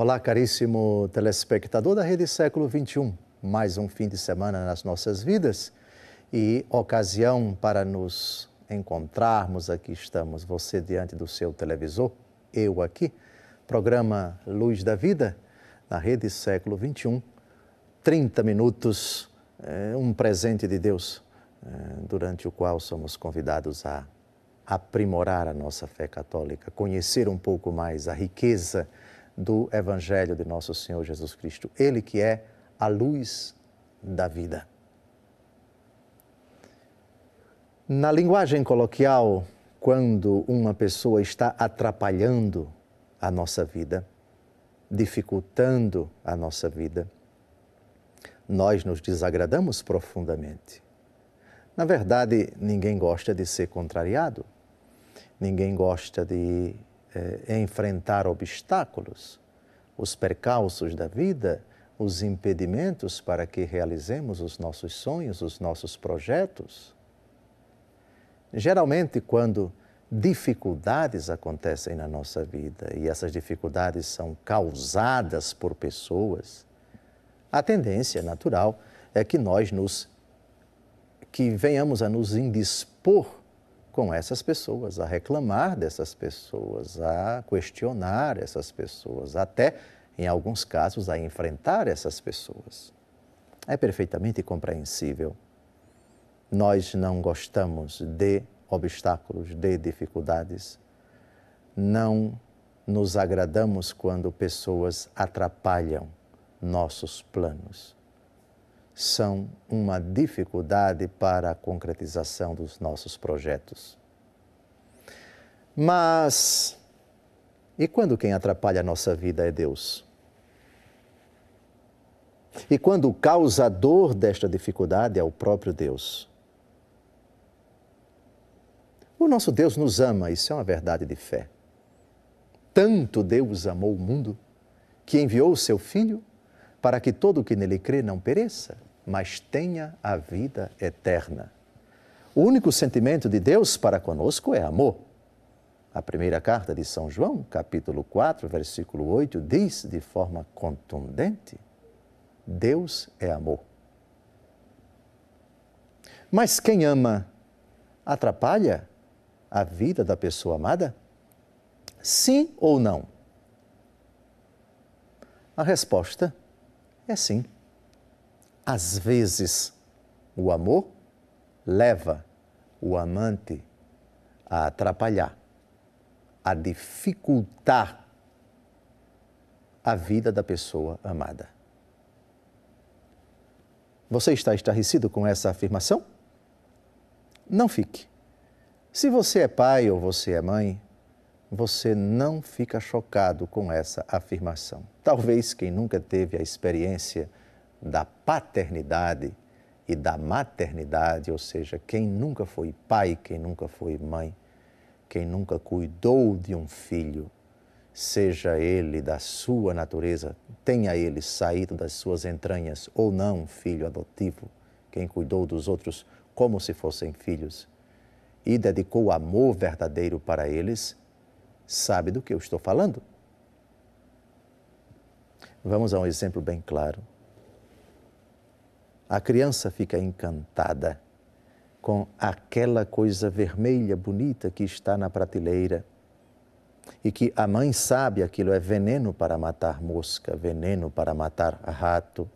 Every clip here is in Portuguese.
Olá, caríssimo telespectador da Rede Século 21. Mais um fim de semana nas nossas vidas e ocasião para nos encontrarmos. Aqui estamos, você diante do seu televisor, eu aqui. Programa Luz da Vida, na Rede Século 21. 30 minutos, é, um presente de Deus, é, durante o qual somos convidados a aprimorar a nossa fé católica, conhecer um pouco mais a riqueza do Evangelho de nosso Senhor Jesus Cristo, ele que é a luz da vida. Na linguagem coloquial, quando uma pessoa está atrapalhando a nossa vida, dificultando a nossa vida, nós nos desagradamos profundamente. Na verdade, ninguém gosta de ser contrariado, ninguém gosta de eh, enfrentar obstáculos, os percalços da vida, os impedimentos para que realizemos os nossos sonhos, os nossos projetos. Geralmente, quando dificuldades acontecem na nossa vida e essas dificuldades são causadas por pessoas, a tendência natural é que nós nos que venhamos a nos indispor com essas pessoas, a reclamar dessas pessoas, a questionar essas pessoas, até, em alguns casos, a enfrentar essas pessoas. É perfeitamente compreensível. Nós não gostamos de obstáculos, de dificuldades. Não nos agradamos quando pessoas atrapalham nossos planos são uma dificuldade para a concretização dos nossos projetos. Mas e quando quem atrapalha a nossa vida é Deus? E quando o causador desta dificuldade é o próprio Deus? O nosso Deus nos ama, isso é uma verdade de fé. Tanto Deus amou o mundo que enviou o seu Filho para que todo o que nele crê não pereça, mas tenha a vida eterna. O único sentimento de Deus para conosco é amor. A primeira carta de São João, capítulo 4, versículo 8, diz de forma contundente: Deus é amor. Mas quem ama atrapalha a vida da pessoa amada? Sim ou não? A resposta é sim. Às vezes, o amor leva o amante a atrapalhar, a dificultar a vida da pessoa amada. Você está estarrecido com essa afirmação? Não fique. Se você é pai ou você é mãe, você não fica chocado com essa afirmação. Talvez quem nunca teve a experiência da paternidade e da maternidade, ou seja, quem nunca foi pai, quem nunca foi mãe, quem nunca cuidou de um filho, seja ele da sua natureza, tenha ele saído das suas entranhas ou não, filho adotivo, quem cuidou dos outros como se fossem filhos e dedicou amor verdadeiro para eles, sabe do que eu estou falando? Vamos a um exemplo bem claro. A criança fica encantada com aquela coisa vermelha bonita que está na prateleira e que a mãe sabe aquilo é veneno para matar mosca, veneno para matar rato.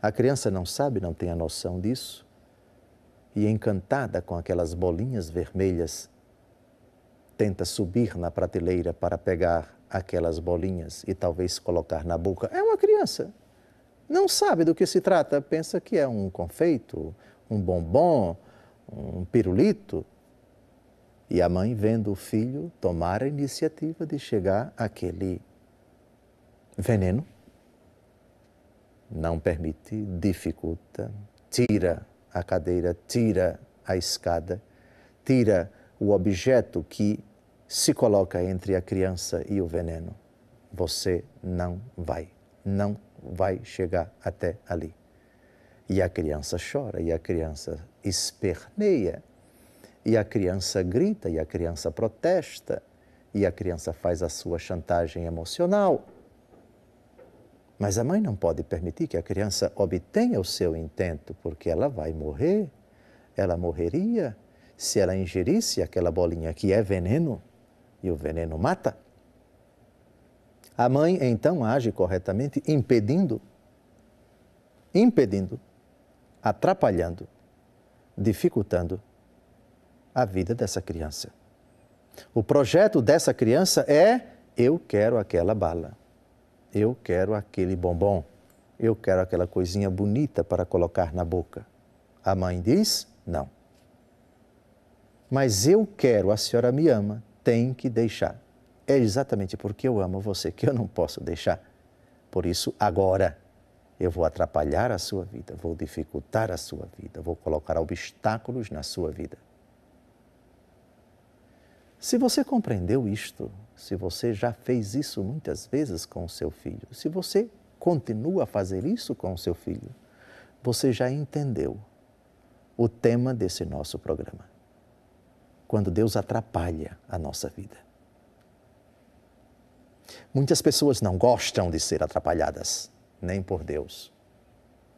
A criança não sabe, não tem a noção disso e encantada com aquelas bolinhas vermelhas tenta subir na prateleira para pegar aquelas bolinhas e talvez colocar na boca. É uma criança, não sabe do que se trata, pensa que é um confeito, um bombom, um pirulito. E a mãe, vendo o filho tomar a iniciativa de chegar àquele veneno, não permite, dificulta, tira a cadeira, tira a escada, tira o objeto que se coloca entre a criança e o veneno. Você não vai, não vai chegar até ali. E a criança chora, e a criança esperneia, e a criança grita, e a criança protesta, e a criança faz a sua chantagem emocional. Mas a mãe não pode permitir que a criança obtenha o seu intento, porque ela vai morrer. Ela morreria se ela ingerisse aquela bolinha que é veneno, e o veneno mata. A mãe então age corretamente impedindo, impedindo, atrapalhando, dificultando a vida dessa criança. O projeto dessa criança é: eu quero aquela bala, eu quero aquele bombom, eu quero aquela coisinha bonita para colocar na boca. A mãe diz: não. Mas eu quero, a senhora me ama, tem que deixar. É exatamente porque eu amo você que eu não posso deixar. Por isso, agora eu vou atrapalhar a sua vida, vou dificultar a sua vida, vou colocar obstáculos na sua vida. Se você compreendeu isto, se você já fez isso muitas vezes com o seu filho, se você continua a fazer isso com o seu filho, você já entendeu o tema desse nosso programa. Quando Deus atrapalha a nossa vida. Muitas pessoas não gostam de ser atrapalhadas, nem por Deus.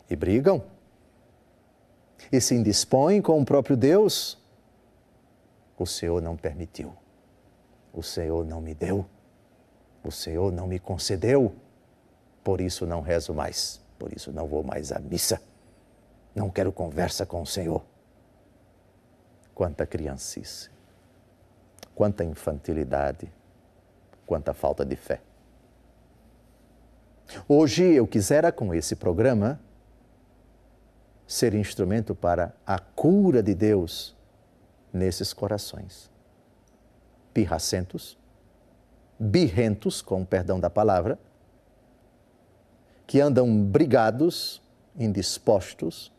E brigam. E se indispõem com o próprio Deus. O Senhor não permitiu. O Senhor não me deu. O Senhor não me concedeu. Por isso não rezo mais. Por isso não vou mais à missa. Não quero conversa com o Senhor. Quanta criancice. Quanta infantilidade quanta falta de fé. Hoje eu quisera, com esse programa, ser instrumento para a cura de Deus nesses corações. Pirracentos, birrentos, com o perdão da palavra, que andam brigados, indispostos,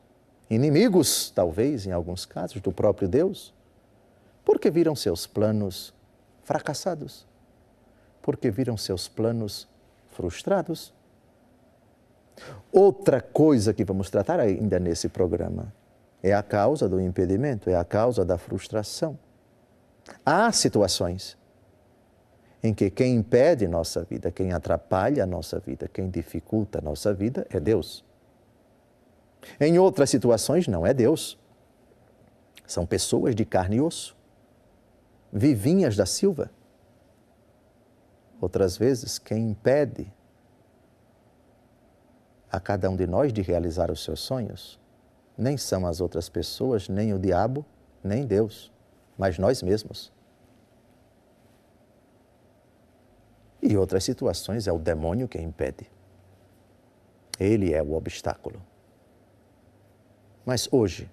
inimigos, talvez, em alguns casos, do próprio Deus, porque viram seus planos fracassados porque viram seus planos frustrados. Outra coisa que vamos tratar ainda nesse programa é a causa do impedimento, é a causa da frustração. Há situações em que quem impede nossa vida, quem atrapalha a nossa vida, quem dificulta a nossa vida é Deus. Em outras situações, não é Deus. São pessoas de carne e osso, vivinhas da Silva Outras vezes, quem impede a cada um de nós de realizar os seus sonhos nem são as outras pessoas, nem o diabo, nem Deus, mas nós mesmos. E outras situações é o demônio que impede. Ele é o obstáculo. Mas hoje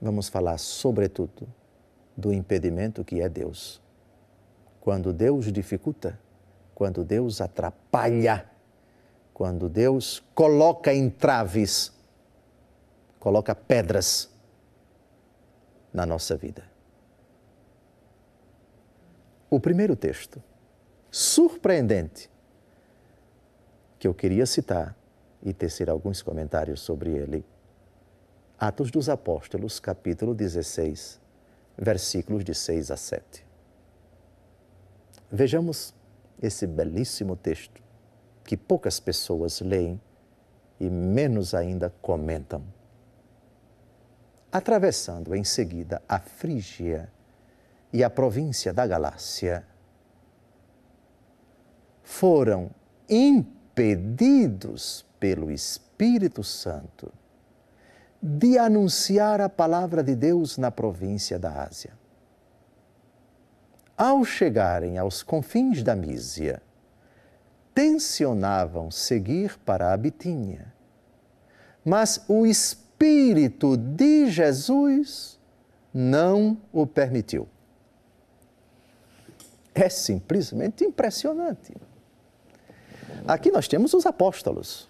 vamos falar, sobretudo, do impedimento que é Deus. Quando Deus dificulta, quando Deus atrapalha, quando Deus coloca entraves, coloca pedras na nossa vida. O primeiro texto, surpreendente, que eu queria citar e tecer alguns comentários sobre ele. Atos dos Apóstolos, capítulo 16, versículos de 6 a 7. Vejamos esse belíssimo texto que poucas pessoas leem e menos ainda comentam. Atravessando em seguida a Frígia e a província da Galácia, foram impedidos pelo Espírito Santo de anunciar a palavra de Deus na província da Ásia. Ao chegarem aos confins da Mísia, tensionavam seguir para a Bitínia. Mas o Espírito de Jesus não o permitiu. É simplesmente impressionante. Aqui nós temos os apóstolos.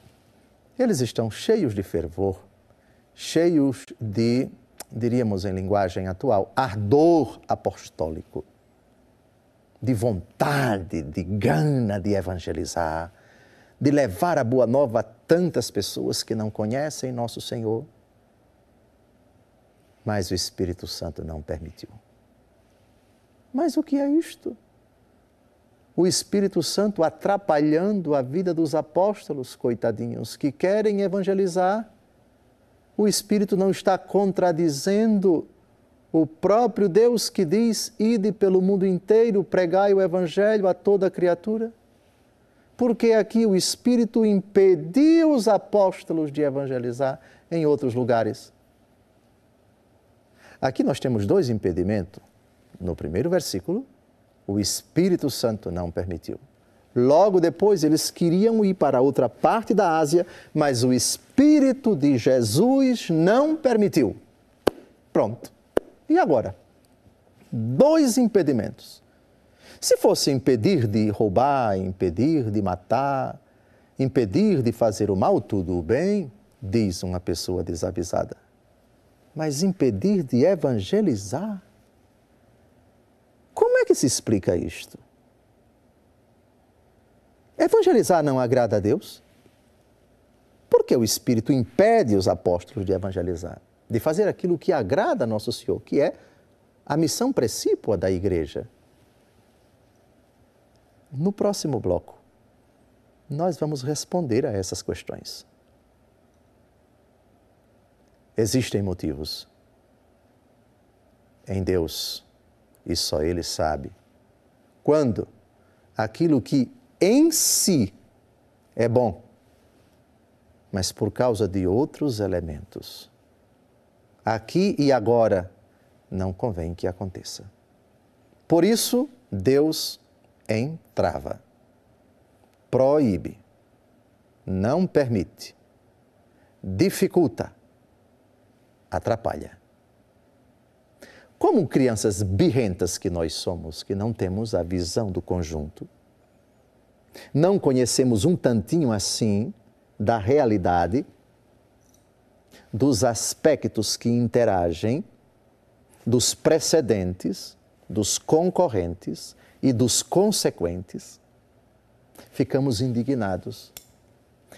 Eles estão cheios de fervor, cheios de, diríamos em linguagem atual, ardor apostólico de vontade, de gana de evangelizar, de levar a boa nova a tantas pessoas que não conhecem nosso Senhor. Mas o Espírito Santo não permitiu. Mas o que é isto? O Espírito Santo atrapalhando a vida dos apóstolos, coitadinhos, que querem evangelizar. O Espírito não está contradizendo o próprio Deus que diz: Ide pelo mundo inteiro, pregai o Evangelho a toda criatura? Porque aqui o Espírito impediu os apóstolos de evangelizar em outros lugares. Aqui nós temos dois impedimentos. No primeiro versículo, o Espírito Santo não permitiu. Logo depois, eles queriam ir para outra parte da Ásia, mas o Espírito de Jesus não permitiu. Pronto e agora? Dois impedimentos. Se fosse impedir de roubar, impedir de matar, impedir de fazer o mal, tudo bem, diz uma pessoa desavisada. Mas impedir de evangelizar? Como é que se explica isto? Evangelizar não agrada a Deus? Por que o Espírito impede os apóstolos de evangelizar? de fazer aquilo que agrada a nosso Senhor, que é a missão precípua da igreja. No próximo bloco, nós vamos responder a essas questões. Existem motivos. Em Deus, e só Ele sabe. Quando aquilo que em si é bom, mas por causa de outros elementos aqui e agora, não convém que aconteça. Por isso, Deus entrava, proíbe, não permite, dificulta, atrapalha. Como crianças birrentas que nós somos, que não temos a visão do conjunto, não conhecemos um tantinho assim da realidade dos aspectos que interagem, dos precedentes, dos concorrentes e dos consequentes, ficamos indignados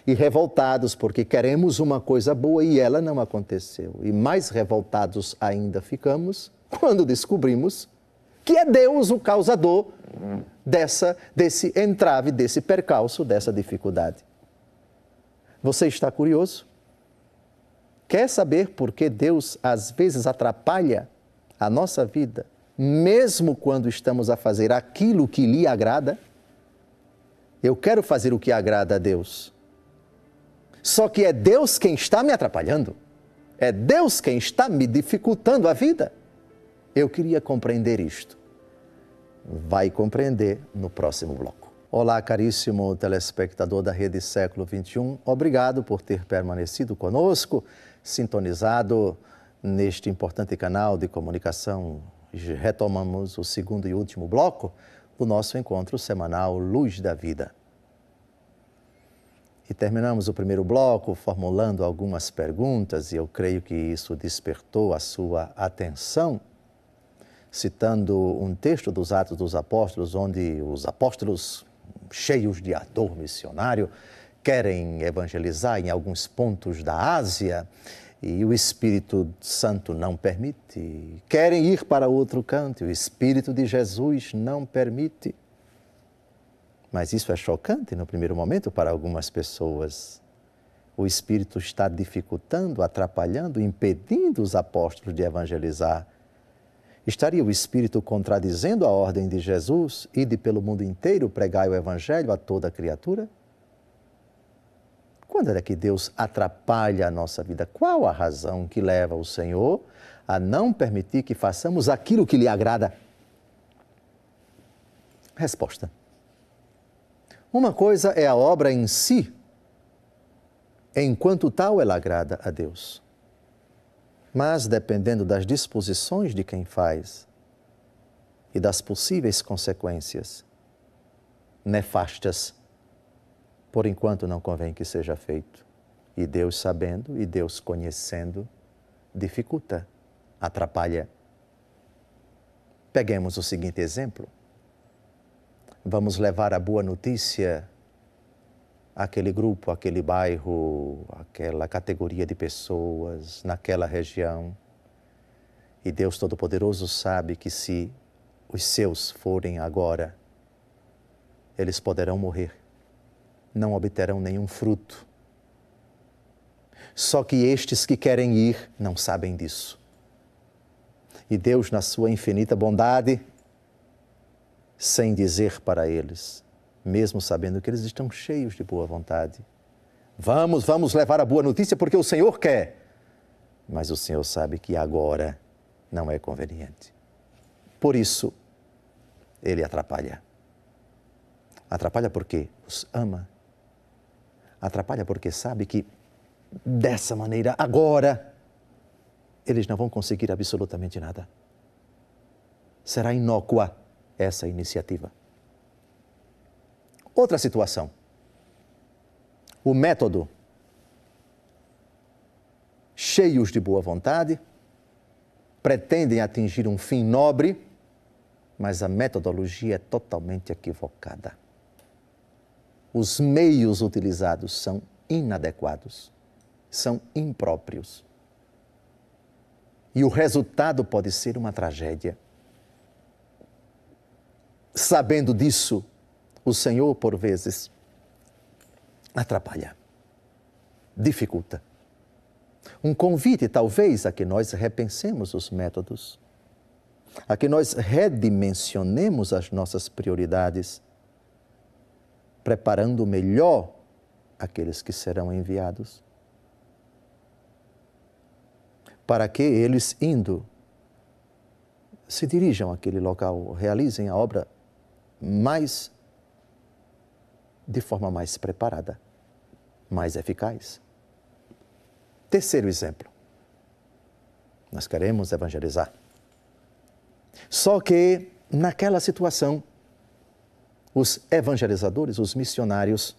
e revoltados porque queremos uma coisa boa e ela não aconteceu. E mais revoltados ainda ficamos quando descobrimos que é Deus o causador dessa desse entrave, desse percalço, dessa dificuldade. Você está curioso? Quer saber por que Deus às vezes atrapalha a nossa vida, mesmo quando estamos a fazer aquilo que lhe agrada? Eu quero fazer o que agrada a Deus. Só que é Deus quem está me atrapalhando. É Deus quem está me dificultando a vida. Eu queria compreender isto. Vai compreender no próximo bloco. Olá, caríssimo telespectador da Rede Século 21. Obrigado por ter permanecido conosco, sintonizado neste importante canal de comunicação. Retomamos o segundo e último bloco do nosso encontro semanal Luz da Vida. E terminamos o primeiro bloco formulando algumas perguntas, e eu creio que isso despertou a sua atenção, citando um texto dos Atos dos Apóstolos, onde os apóstolos cheios de ardor missionário, querem evangelizar em alguns pontos da Ásia e o Espírito Santo não permite. Querem ir para outro canto, e o Espírito de Jesus não permite. Mas isso é chocante no primeiro momento para algumas pessoas. O Espírito está dificultando, atrapalhando, impedindo os apóstolos de evangelizar. Estaria o Espírito contradizendo a ordem de Jesus e de pelo mundo inteiro pregar o Evangelho a toda criatura? Quando é que Deus atrapalha a nossa vida? Qual a razão que leva o Senhor a não permitir que façamos aquilo que lhe agrada? Resposta: Uma coisa é a obra em si, enquanto tal ela agrada a Deus mas dependendo das disposições de quem faz e das possíveis consequências nefastas. Por enquanto não convém que seja feito. E Deus sabendo e Deus conhecendo dificulta, atrapalha. Peguemos o seguinte exemplo. Vamos levar a boa notícia aquele grupo, aquele bairro, aquela categoria de pessoas naquela região. E Deus Todo-Poderoso sabe que se os seus forem agora, eles poderão morrer, não obterão nenhum fruto. Só que estes que querem ir não sabem disso. E Deus, na sua infinita bondade, sem dizer para eles, mesmo sabendo que eles estão cheios de boa vontade. Vamos, vamos levar a boa notícia porque o Senhor quer. Mas o Senhor sabe que agora não é conveniente. Por isso, ele atrapalha. Atrapalha porque os ama. Atrapalha porque sabe que dessa maneira, agora, eles não vão conseguir absolutamente nada. Será inócua essa iniciativa outra situação. O método, cheios de boa vontade, pretendem atingir um fim nobre, mas a metodologia é totalmente equivocada. Os meios utilizados são inadequados, são impróprios. E o resultado pode ser uma tragédia. Sabendo disso, o Senhor, por vezes, atrapalha, dificulta. Um convite, talvez, a que nós repensemos os métodos, a que nós redimensionemos as nossas prioridades, preparando melhor aqueles que serão enviados, para que eles, indo, se dirijam àquele local, realizem a obra mais de forma mais preparada, mais eficaz. Terceiro exemplo. Nós queremos evangelizar. Só que, naquela situação, os evangelizadores, os missionários,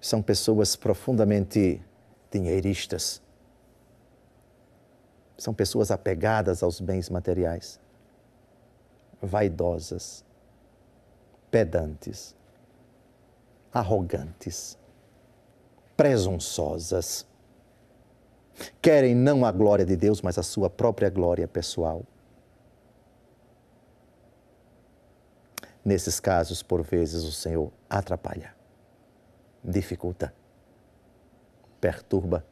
são pessoas profundamente dinheiristas. São pessoas apegadas aos bens materiais, vaidosas, pedantes, arrogantes, presunçosas. Querem não a glória de Deus, mas a sua própria glória pessoal. Nesses casos, por vezes, o Senhor atrapalha, dificulta, perturba,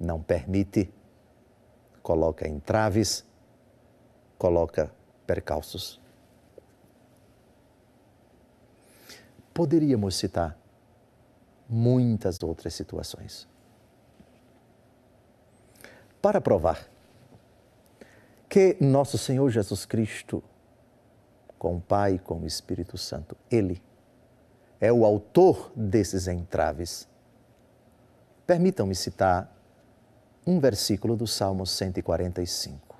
não permite, coloca entraves, coloca percalços. Poderíamos citar muitas outras situações. Para provar que nosso Senhor Jesus Cristo, com o Pai, e com o Espírito Santo, Ele é o autor desses entraves, permitam-me citar um versículo do Salmo 145.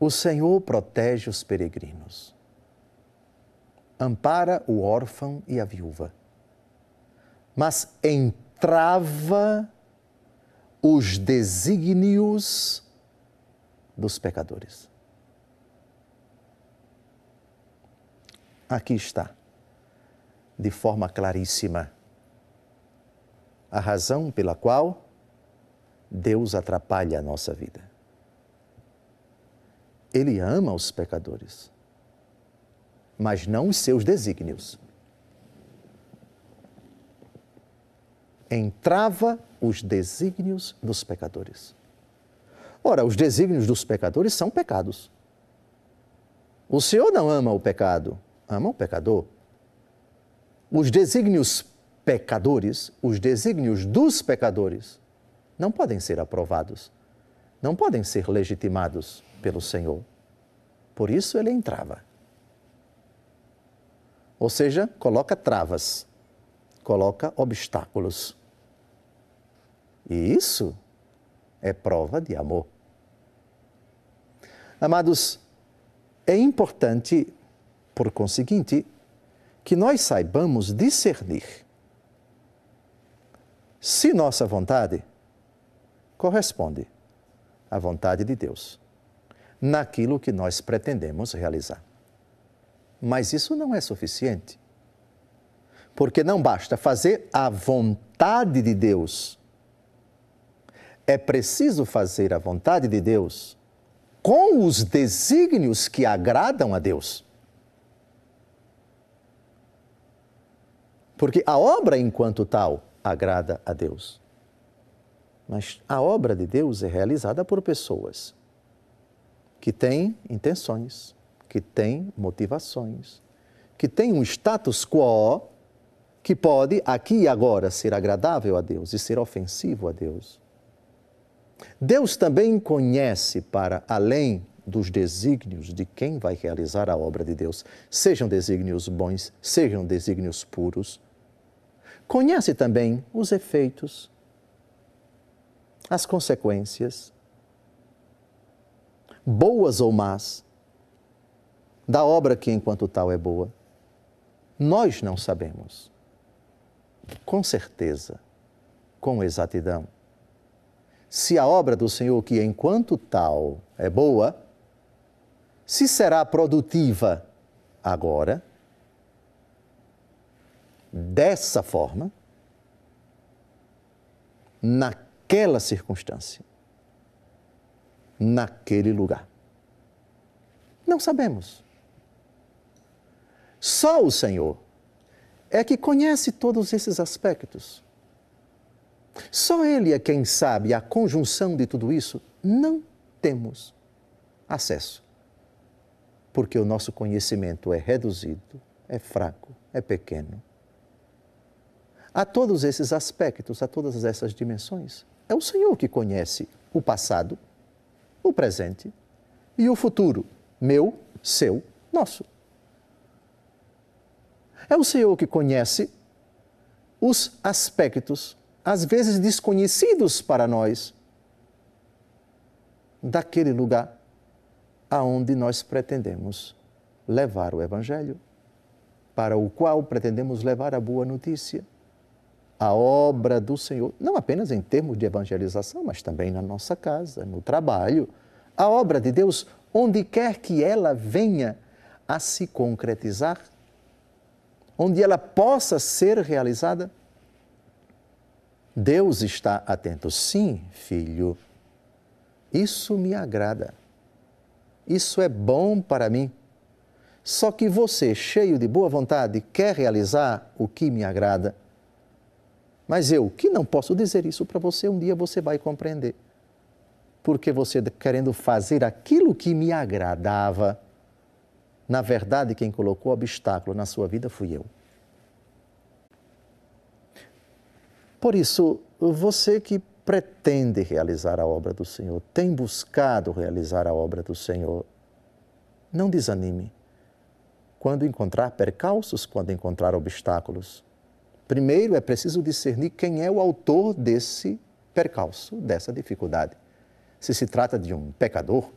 O Senhor protege os peregrinos ampara o órfão e a viúva, mas entrava os desígnios dos pecadores. Aqui está, de forma claríssima, a razão pela qual Deus atrapalha a nossa vida. Ele ama os pecadores mas não os seus desígnios. Entrava os desígnios dos pecadores. Ora, os desígnios dos pecadores são pecados. O Senhor não ama o pecado, ama o pecador. Os desígnios pecadores, os desígnios dos pecadores, não podem ser aprovados, não podem ser legitimados pelo Senhor. Por isso ele entrava. Ou seja, coloca travas, coloca obstáculos. E isso é prova de amor. Amados, é importante, por conseguinte, que nós saibamos discernir se nossa vontade corresponde à vontade de Deus naquilo que nós pretendemos realizar. Mas isso não é suficiente. Porque não basta fazer a vontade de Deus. É preciso fazer a vontade de Deus com os desígnios que agradam a Deus. Porque a obra, enquanto tal, agrada a Deus. Mas a obra de Deus é realizada por pessoas que têm intenções, que tem motivações, que tem um status quo que pode aqui e agora ser agradável a Deus e ser ofensivo a Deus. Deus também conhece para além dos desígnios de quem vai realizar a obra de Deus, sejam desígnios bons, sejam desígnios puros. Conhece também os efeitos, as consequências, boas ou más, da obra que, enquanto tal, é boa? Nós não sabemos. Com certeza, com exatidão. Se a obra do Senhor, que enquanto tal é boa, se será produtiva agora, dessa forma, naquela circunstância, naquele lugar. Não sabemos. Só o Senhor é que conhece todos esses aspectos. Só Ele é quem sabe a conjunção de tudo isso. Não temos acesso, porque o nosso conhecimento é reduzido, é fraco, é pequeno. A todos esses aspectos, a todas essas dimensões, é o Senhor que conhece o passado, o presente e o futuro, meu, seu, nosso. É o Senhor que conhece os aspectos, às vezes desconhecidos para nós, daquele lugar aonde nós pretendemos levar o Evangelho, para o qual pretendemos levar a boa notícia, a obra do Senhor, não apenas em termos de evangelização, mas também na nossa casa, no trabalho, a obra de Deus, onde quer que ela venha a se concretizar onde ela possa ser realizada? Deus está atento. Sim, filho, isso me agrada. Isso é bom para mim. Só que você, cheio de boa vontade, quer realizar o que me agrada. Mas eu, que não posso dizer isso para você, um dia você vai compreender. Porque você, querendo fazer aquilo que me agradava, na verdade, quem colocou obstáculo na sua vida fui eu. Por isso, você que pretende realizar a obra do Senhor, tem buscado realizar a obra do Senhor, não desanime. Quando encontrar percalços, quando encontrar obstáculos, primeiro é preciso discernir quem é o autor desse percalço, dessa dificuldade. Se se trata de um pecador,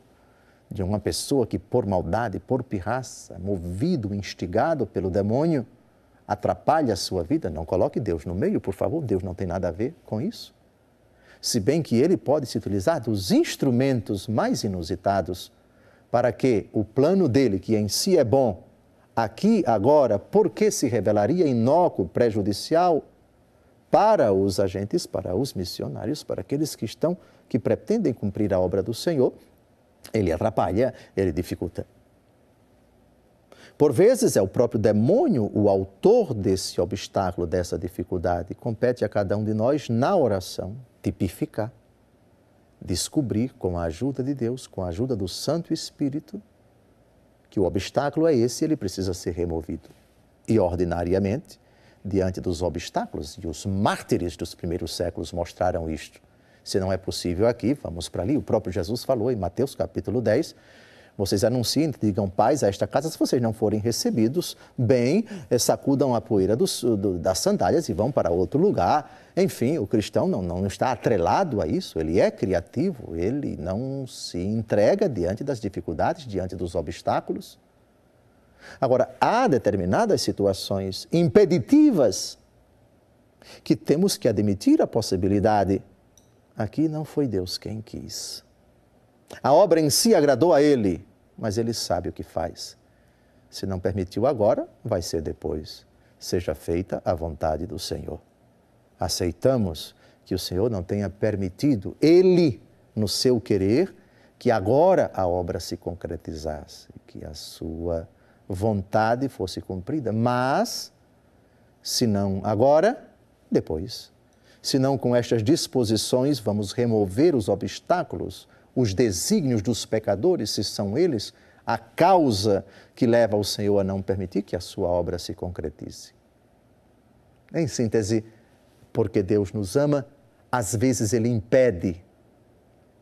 de uma pessoa que, por maldade, por pirraça, movido, instigado pelo demônio, atrapalha a sua vida, não coloque Deus no meio, por favor, Deus não tem nada a ver com isso. Se bem que ele pode se utilizar dos instrumentos mais inusitados para que o plano dele, que em si é bom, aqui, agora, porque se revelaria inócuo, prejudicial para os agentes, para os missionários, para aqueles que estão, que pretendem cumprir a obra do Senhor, ele atrapalha, ele dificulta. Por vezes é o próprio demônio o autor desse obstáculo, dessa dificuldade. Compete a cada um de nós, na oração, tipificar, descobrir com a ajuda de Deus, com a ajuda do Santo Espírito, que o obstáculo é esse e ele precisa ser removido. E, ordinariamente, diante dos obstáculos, e os mártires dos primeiros séculos mostraram isto, se não é possível aqui, vamos para ali. O próprio Jesus falou em Mateus capítulo 10. Vocês anunciem, digam paz a esta casa. Se vocês não forem recebidos, bem, eh, sacudam a poeira dos, do, das sandálias e vão para outro lugar. Enfim, o cristão não, não está atrelado a isso, ele é criativo, ele não se entrega diante das dificuldades, diante dos obstáculos. Agora, há determinadas situações impeditivas que temos que admitir a possibilidade Aqui não foi Deus quem quis. A obra em si agradou a ele, mas ele sabe o que faz. Se não permitiu agora, vai ser depois. Seja feita a vontade do Senhor. Aceitamos que o Senhor não tenha permitido, ele, no seu querer, que agora a obra se concretizasse, que a sua vontade fosse cumprida, mas, se não agora, depois senão com estas disposições vamos remover os obstáculos, os desígnios dos pecadores, se são eles, a causa que leva o Senhor a não permitir que a sua obra se concretize. Em síntese, porque Deus nos ama, às vezes Ele impede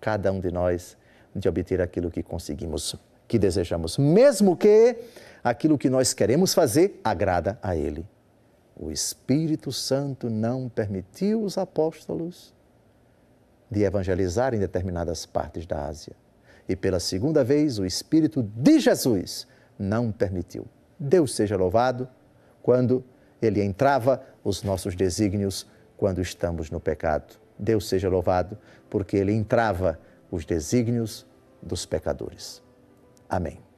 cada um de nós de obter aquilo que conseguimos, que desejamos, mesmo que aquilo que nós queremos fazer agrada a Ele o Espírito Santo não permitiu os apóstolos de evangelizar em determinadas partes da Ásia. E pela segunda vez, o Espírito de Jesus não permitiu. Deus seja louvado quando ele entrava os nossos desígnios quando estamos no pecado. Deus seja louvado porque ele entrava os desígnios dos pecadores. Amém.